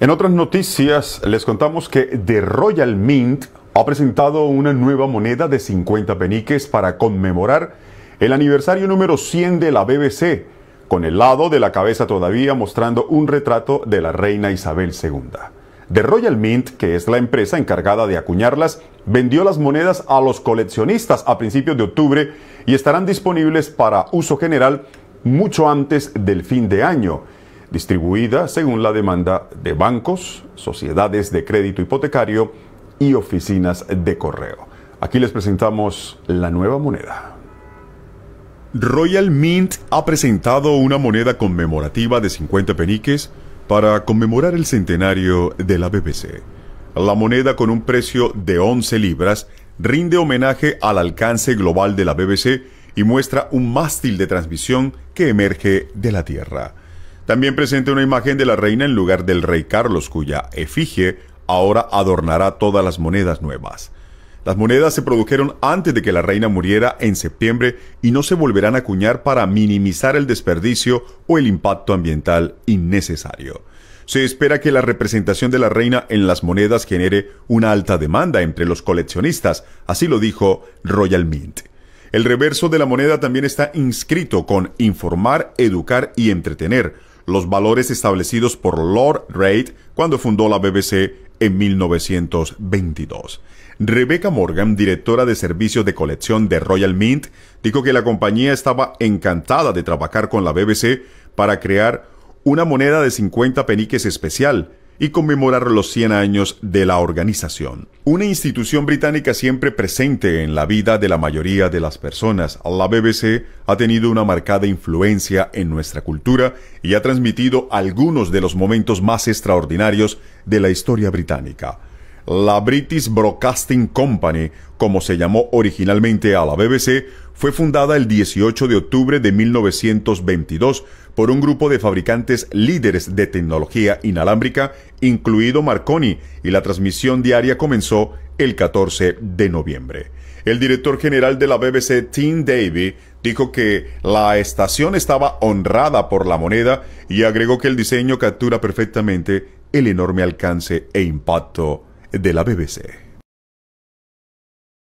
En otras noticias, les contamos que The Royal Mint ha presentado una nueva moneda de 50 peniques para conmemorar el aniversario número 100 de la BBC, con el lado de la cabeza todavía mostrando un retrato de la reina Isabel II. The Royal Mint, que es la empresa encargada de acuñarlas, vendió las monedas a los coleccionistas a principios de octubre y estarán disponibles para uso general mucho antes del fin de año distribuida según la demanda de bancos, sociedades de crédito hipotecario y oficinas de correo. Aquí les presentamos la nueva moneda. Royal Mint ha presentado una moneda conmemorativa de 50 peniques para conmemorar el centenario de la BBC. La moneda con un precio de 11 libras rinde homenaje al alcance global de la BBC y muestra un mástil de transmisión que emerge de la Tierra. También presenta una imagen de la reina en lugar del rey Carlos, cuya efigie ahora adornará todas las monedas nuevas. Las monedas se produjeron antes de que la reina muriera en septiembre y no se volverán a acuñar para minimizar el desperdicio o el impacto ambiental innecesario. Se espera que la representación de la reina en las monedas genere una alta demanda entre los coleccionistas, así lo dijo Royal Mint. El reverso de la moneda también está inscrito con informar, educar y entretener, los valores establecidos por Lord Reid cuando fundó la BBC en 1922. Rebecca Morgan, directora de servicios de colección de Royal Mint, dijo que la compañía estaba encantada de trabajar con la BBC para crear una moneda de 50 peniques especial y conmemorar los 100 años de la organización. Una institución británica siempre presente en la vida de la mayoría de las personas, la BBC ha tenido una marcada influencia en nuestra cultura y ha transmitido algunos de los momentos más extraordinarios de la historia británica. La British Broadcasting Company, como se llamó originalmente a la BBC, fue fundada el 18 de octubre de 1922 por un grupo de fabricantes líderes de tecnología inalámbrica, incluido Marconi, y la transmisión diaria comenzó el 14 de noviembre. El director general de la BBC, Tim Davy, dijo que la estación estaba honrada por la moneda y agregó que el diseño captura perfectamente el enorme alcance e impacto de la BBC.